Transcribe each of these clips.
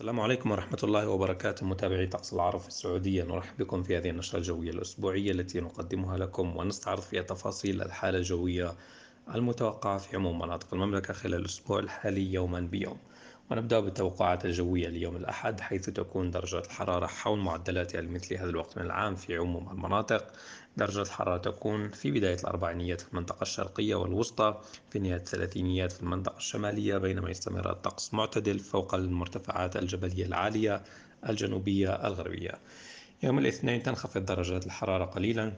السلام عليكم ورحمة الله وبركاته متابعي طقس العرب في السعودية نرحب بكم في هذه النشرة الجوية الأسبوعية التي نقدمها لكم ونستعرض فيها تفاصيل الحالة الجوية المتوقعة في عموم مناطق المملكة خلال الأسبوع الحالي يوما بيوم ونبدأ بالتوقعات الجوية ليوم الأحد حيث تكون درجة الحرارة حول معدلاتها المثلي يعني هذا الوقت من العام في عموم المناطق درجة الحرارة تكون في بداية الأربعينيات في المنطقة الشرقية والوسطى في نهاية الثلاثينيات في المنطقة الشمالية بينما يستمر الطقس معتدل فوق المرتفعات الجبلية العالية الجنوبية الغربية يوم الاثنين تنخفض درجات الحرارة قليلا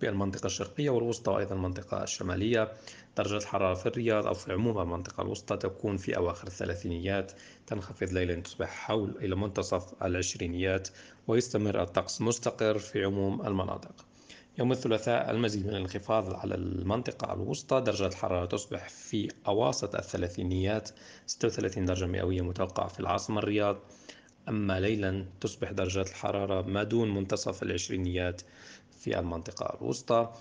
بالمنطقة الشرقية والوسطى وأيضا المنطقة الشمالية درجة الحرارة في الرياض أو في عموم المنطقة الوسطى تكون في أواخر الثلاثينيات تنخفض ليلا تصبح حول إلى منتصف العشرينيات ويستمر الطقس مستقر في عموم المناطق يوم الثلاثاء المزيد من الانخفاض على المنطقة الوسطى درجة الحرارة تصبح في أواسط الثلاثينيات 36 درجة مئوية متوقعة في العاصمة الرياض أما ليلا تصبح درجات الحرارة ما دون منتصف العشرينيات في المنطقة الوسطى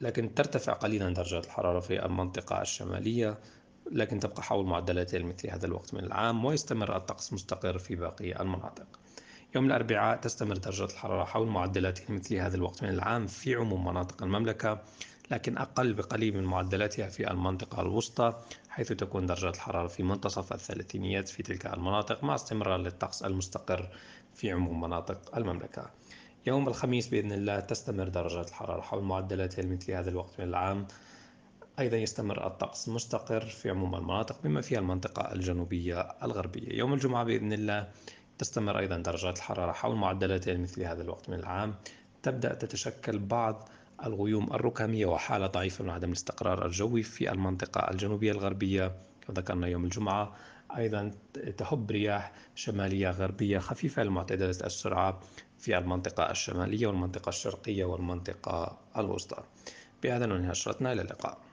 لكن ترتفع قليلا درجات الحرارة في المنطقة الشمالية لكن تبقى حول معدلاتها مثل هذا الوقت من العام ويستمر الطقس مستقر في باقي المناطق يوم الأربعاء تستمر درجة الحرارة حول معدلاتها مثل هذا الوقت من العام في عموم مناطق المملكة لكن أقل بقليل من معدلاتها في المنطقة الوسطى حيث تكون درجة الحرارة في منتصف الثلاثينيات في تلك المناطق مع استمرار للطقس المستقر في عموم مناطق المملكة يوم الخميس بإذن الله تستمر درجة الحرارة حول معدلاتها مثل هذا الوقت من العام أيضا يستمر الطقس مستقر في عموم المناطق بما فيها المنطقة الجنوبية الغربية يوم الجمعة بإذن الله تستمر أيضا درجات الحرارة حول معدلاتها مثل هذا الوقت من العام تبدأ تتشكل بعض الغيوم الركامية وحالة ضعيفة من عدم الاستقرار الجوي في المنطقة الجنوبية الغربية ذكرنا يوم الجمعة أيضا تهب رياح شمالية غربية خفيفة المعتدلة السرعة في المنطقة الشمالية والمنطقة الشرقية والمنطقة الوسطى بهذا ننهي نشرتنا إلى اللقاء